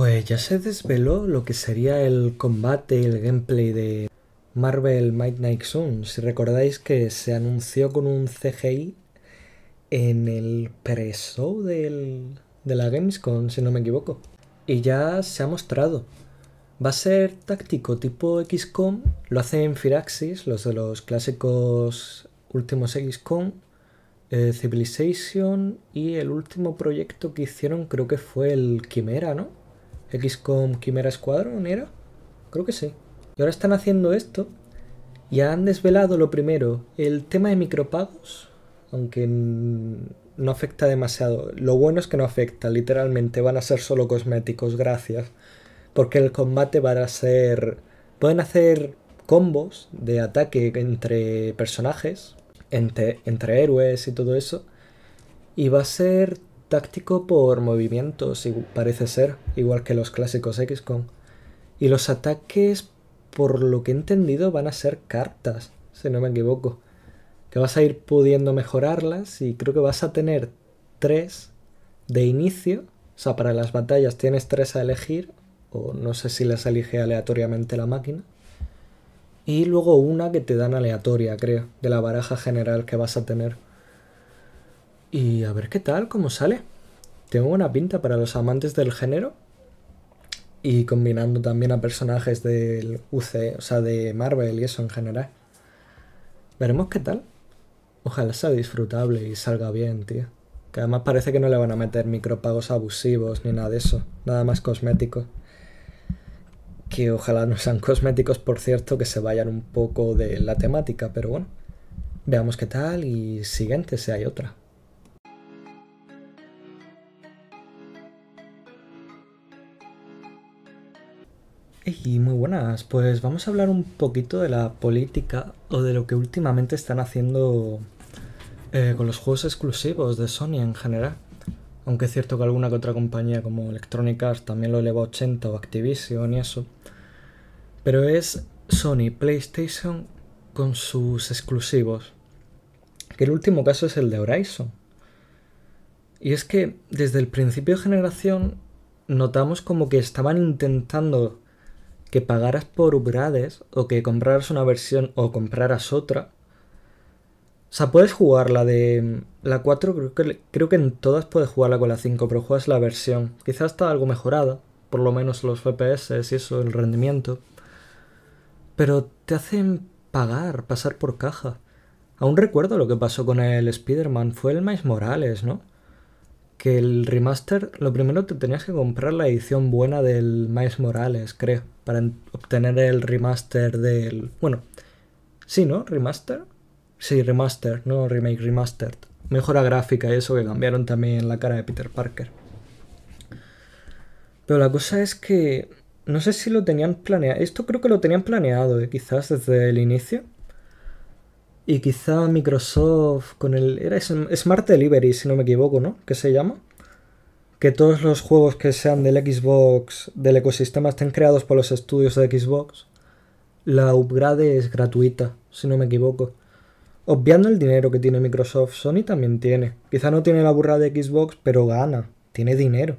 Pues ya se desveló lo que sería el combate, el gameplay de Marvel Might Night Soon. Si recordáis que se anunció con un CGI en el pre de la Gamescom, si no me equivoco. Y ya se ha mostrado. Va a ser táctico tipo XCOM, lo hacen Firaxis, los de los clásicos últimos XCOM, eh, Civilization y el último proyecto que hicieron creo que fue el Quimera, ¿no? XCOM Quimera Squadron, ¿era? Creo que sí. Y ahora están haciendo esto. Ya han desvelado lo primero, el tema de micropagos, aunque no afecta demasiado. Lo bueno es que no afecta, literalmente van a ser solo cosméticos, gracias. Porque el combate va a ser... Pueden hacer combos de ataque entre personajes, entre, entre héroes y todo eso. Y va a ser táctico por movimientos, parece ser, igual que los clásicos x-con Y los ataques, por lo que he entendido, van a ser cartas, si no me equivoco. Que vas a ir pudiendo mejorarlas y creo que vas a tener tres de inicio. O sea, para las batallas tienes tres a elegir, o no sé si las elige aleatoriamente la máquina. Y luego una que te dan aleatoria, creo, de la baraja general que vas a tener. Y a ver qué tal, cómo sale. Tengo una pinta para los amantes del género. Y combinando también a personajes del UC, o sea, de Marvel y eso en general. Veremos qué tal. Ojalá sea disfrutable y salga bien, tío. Que además parece que no le van a meter micropagos abusivos ni nada de eso. Nada más cosmético. Que ojalá no sean cosméticos, por cierto, que se vayan un poco de la temática, pero bueno. Veamos qué tal y siguiente si hay otra. Y muy buenas, pues vamos a hablar un poquito de la política o de lo que últimamente están haciendo eh, con los juegos exclusivos de Sony en general. Aunque es cierto que alguna que otra compañía como Electronic Arts también lo eleva a 80 o Activision y eso. Pero es Sony PlayStation con sus exclusivos. Que el último caso es el de Horizon. Y es que desde el principio de generación notamos como que estaban intentando que pagaras por upgrades o que compraras una versión o compraras otra. O sea, puedes jugar la de mm, la 4, creo que, creo que en todas puedes jugarla con la 5, pero juegas la versión. Quizás está algo mejorada, por lo menos los FPS y eso, el rendimiento. Pero te hacen pagar, pasar por caja. Aún recuerdo lo que pasó con el Spider-Man, fue el Miles Morales, ¿no? que el remaster, lo primero te tenías que comprar la edición buena del Miles Morales, creo, para obtener el remaster del... Bueno, sí, ¿no? ¿Remaster? Sí, remaster, no remake, remastered. Mejora gráfica y eso que cambiaron también la cara de Peter Parker. Pero la cosa es que... No sé si lo tenían planeado. Esto creo que lo tenían planeado, ¿eh? quizás desde el inicio. Y quizá Microsoft con el... Era Smart Delivery, si no me equivoco, ¿no? ¿Qué se llama. Que todos los juegos que sean del Xbox, del ecosistema, estén creados por los estudios de Xbox. La upgrade es gratuita, si no me equivoco. Obviando el dinero que tiene Microsoft, Sony también tiene. Quizá no tiene la burra de Xbox, pero gana. Tiene dinero.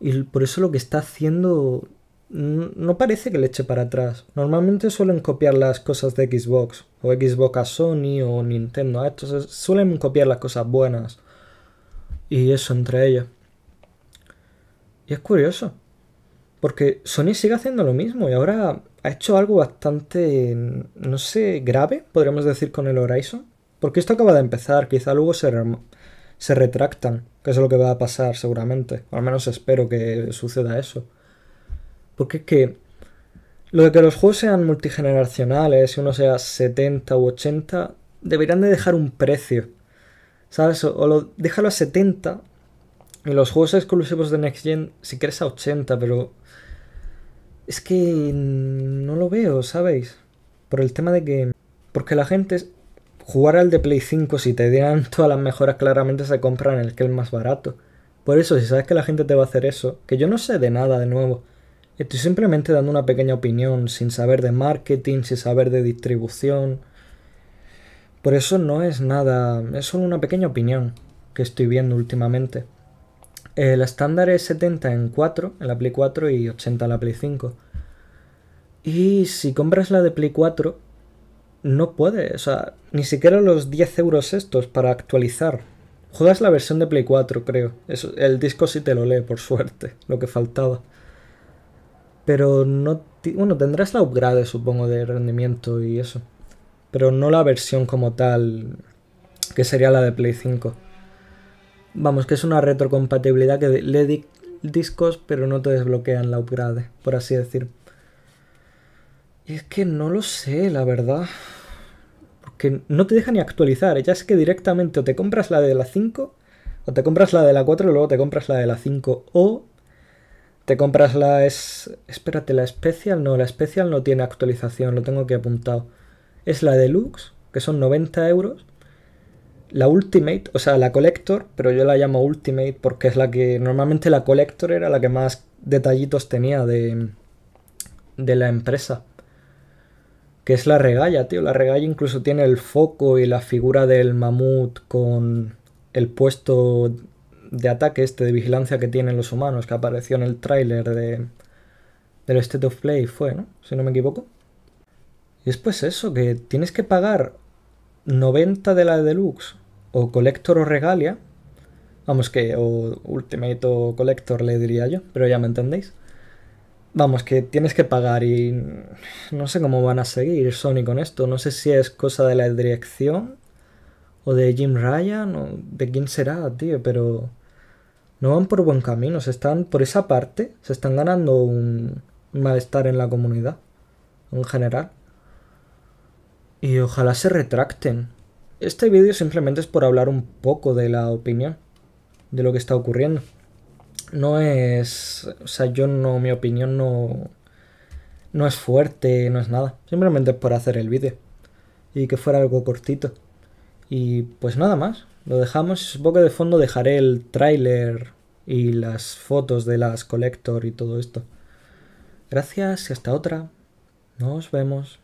Y por eso lo que está haciendo no parece que le eche para atrás. Normalmente suelen copiar las cosas de Xbox, o Xbox a Sony o Nintendo. a estos suelen copiar las cosas buenas. Y eso entre ellas. Y es curioso. Porque Sony sigue haciendo lo mismo y ahora ha hecho algo bastante, no sé, grave, podríamos decir, con el Horizon. Porque esto acaba de empezar, quizá luego se, se retractan, que es lo que va a pasar seguramente. al menos espero que suceda eso. Porque es que lo de que los juegos sean multigeneracionales, si uno sea 70 u 80, deberían de dejar un precio. ¿Sabes? O lo, déjalo a 70 y los juegos exclusivos de Next Gen, si quieres a 80, pero es que no lo veo, ¿sabéis? Por el tema de que... Porque la gente jugar al de Play 5 si te dieran todas las mejoras claramente se compran el que es más barato. Por eso, si sabes que la gente te va a hacer eso, que yo no sé de nada de nuevo, Estoy simplemente dando una pequeña opinión, sin saber de marketing, sin saber de distribución. Por eso no es nada, es solo una pequeña opinión que estoy viendo últimamente. El estándar es 70 en 4, en la Play 4 y 80 en la Play 5. Y si compras la de Play 4, no puede, o sea, ni siquiera los 10 euros estos para actualizar. Juegas la versión de Play 4, creo. el disco sí te lo lee, por suerte, lo que faltaba. Pero no. Bueno, tendrás la upgrade, supongo, de rendimiento y eso. Pero no la versión como tal, que sería la de Play 5. Vamos, que es una retrocompatibilidad que le di discos, pero no te desbloquean la upgrade, por así decir. Y es que no lo sé, la verdad. Porque no te deja ni actualizar. Ya es que directamente o te compras la de la 5, o te compras la de la 4 y luego te compras la de la 5, o compras la... Es... Espérate, la especial no, la especial no tiene actualización, lo tengo que apuntado. Es la Deluxe, que son 90 euros. La Ultimate, o sea, la Collector, pero yo la llamo Ultimate porque es la que... Normalmente la Collector era la que más detallitos tenía de, de la empresa. Que es la regalla, tío. La regalla incluso tiene el foco y la figura del mamut con el puesto de ataque este de vigilancia que tienen los humanos, que apareció en el tráiler de, del State of Play, fue, ¿no? Si no me equivoco. Y es pues eso, que tienes que pagar 90 de la Deluxe o Collector o Regalia. Vamos que, o Ultimate o Collector le diría yo, pero ya me entendéis. Vamos, que tienes que pagar y no sé cómo van a seguir Sony con esto. No sé si es cosa de la dirección o de Jim Ryan o de quién será, tío, pero no van por buen camino, se están, por esa parte, se están ganando un, malestar en la comunidad, en general. Y ojalá se retracten. Este vídeo simplemente es por hablar un poco de la opinión, de lo que está ocurriendo. No es... O sea, yo no... Mi opinión no... No es fuerte, no es nada. Simplemente es por hacer el vídeo. Y que fuera algo cortito. Y pues nada más. Lo dejamos boca supongo que de fondo dejaré el tráiler y las fotos de las collector y todo esto. Gracias y hasta otra. Nos vemos.